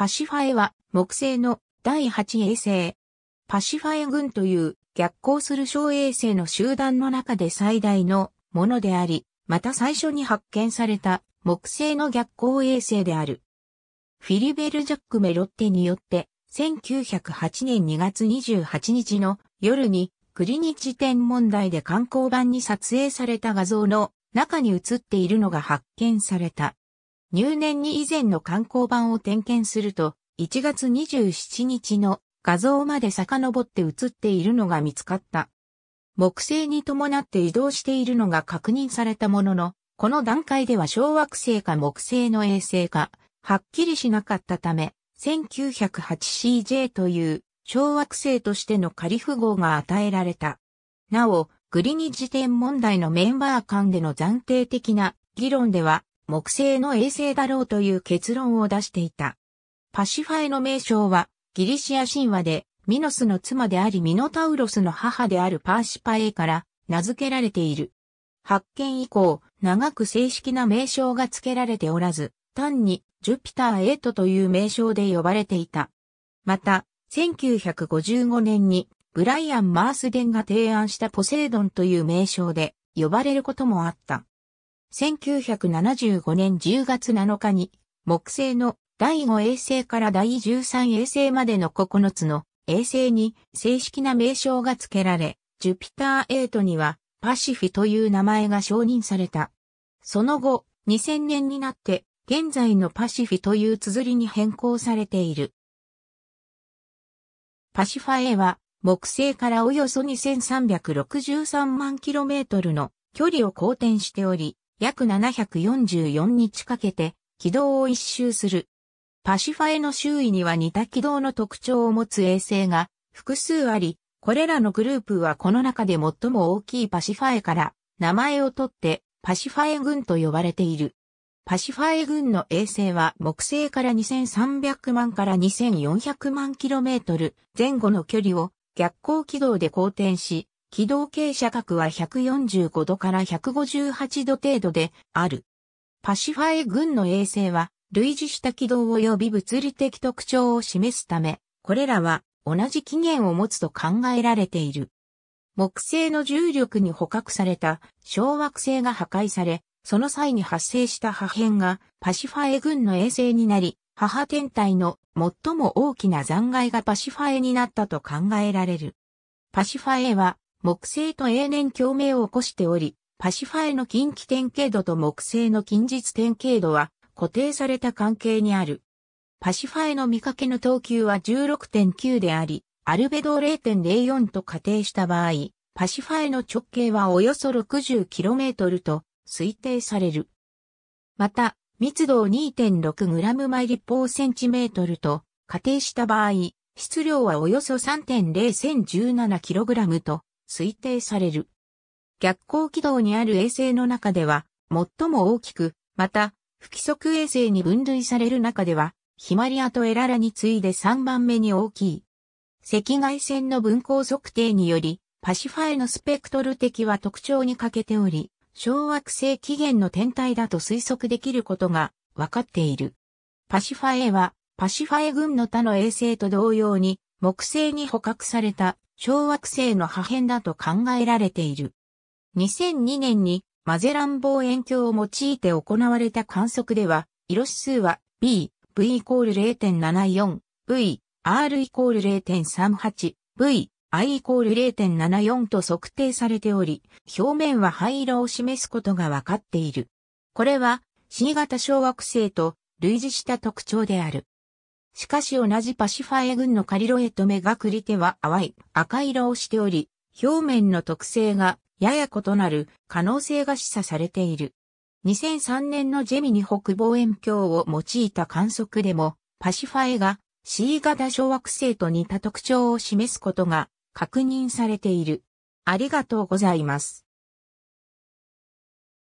パシファエは木星の第8衛星。パシファエ群という逆行する小衛星の集団の中で最大のものであり、また最初に発見された木星の逆行衛星である。フィリベル・ジャック・メロッテによって1908年2月28日の夜にクリニッジ天文台で観光版に撮影された画像の中に写っているのが発見された。入念に以前の観光版を点検すると、1月27日の画像まで遡って写っているのが見つかった。木星に伴って移動しているのが確認されたものの、この段階では小惑星か木星の衛星か、はっきりしなかったため、1908CJ という小惑星としての仮符号が与えられた。なお、グリニッジ点問題のメンバー間での暫定的な議論では、木星の衛星だろうという結論を出していた。パシファエの名称はギリシア神話でミノスの妻でありミノタウロスの母であるパーシパエから名付けられている。発見以降、長く正式な名称が付けられておらず、単にジュピターエイトという名称で呼ばれていた。また、1955年にブライアン・マースデンが提案したポセイドンという名称で呼ばれることもあった。1975年10月7日に、木星の第5衛星から第13衛星までの9つの衛星に正式な名称が付けられ、ジュピター8にはパシフィという名前が承認された。その後、2000年になって現在のパシフィという綴りに変更されている。パシファ A は木星からおよそ2363万キロメートルの距離を公転しており、約744日かけて軌道を一周する。パシファエの周囲には似た軌道の特徴を持つ衛星が複数あり、これらのグループはこの中で最も大きいパシファエから名前を取ってパシファエ群と呼ばれている。パシファエ群の衛星は木星から2300万から2400万キロメートル前後の距離を逆行軌道で公転し、軌道傾斜角は145度から158度程度である。パシファエ軍の衛星は、類似した軌道及び物理的特徴を示すため、これらは同じ起源を持つと考えられている。木星の重力に捕獲された小惑星が破壊され、その際に発生した破片がパシファエ軍の衛星になり、母天体の最も大きな残骸がパシファエになったと考えられる。パシファエは木星と永年共鳴を起こしており、パシファエの近畿典型度と木星の近日典型度は固定された関係にある。パシファエの見かけの等級は16.9であり、アルベドを0.04と仮定した場合、パシファエの直径はおよそ 60km と推定される。また、密度を 2.6g 毎立方センチメートルと仮定した場合、質量はおよそ 3.017kg と推定される。逆光軌道にある衛星の中では、最も大きく、また、不規則衛星に分類される中では、ヒマリアとエララに次いで3番目に大きい。赤外線の分光測定により、パシファエのスペクトル的は特徴に欠けており、小惑星起源の天体だと推測できることが分かっている。パシファエは、パシファエ群の他の衛星と同様に、木星に捕獲された小惑星の破片だと考えられている。2002年にマゼラン望遠鏡を用いて行われた観測では、色指数は B、V イコール0.74、V、R イコール0.38、V、I イコール0.74と測定されており、表面は灰色を示すことがわかっている。これは C 型小惑星と類似した特徴である。しかし同じパシファエ群のカリロエとメガクリテは淡い赤色をしており、表面の特性がやや異なる可能性が示唆されている。2003年のジェミニ北望遠鏡を用いた観測でも、パシファエが C 型小惑星と似た特徴を示すことが確認されている。ありがとうございます。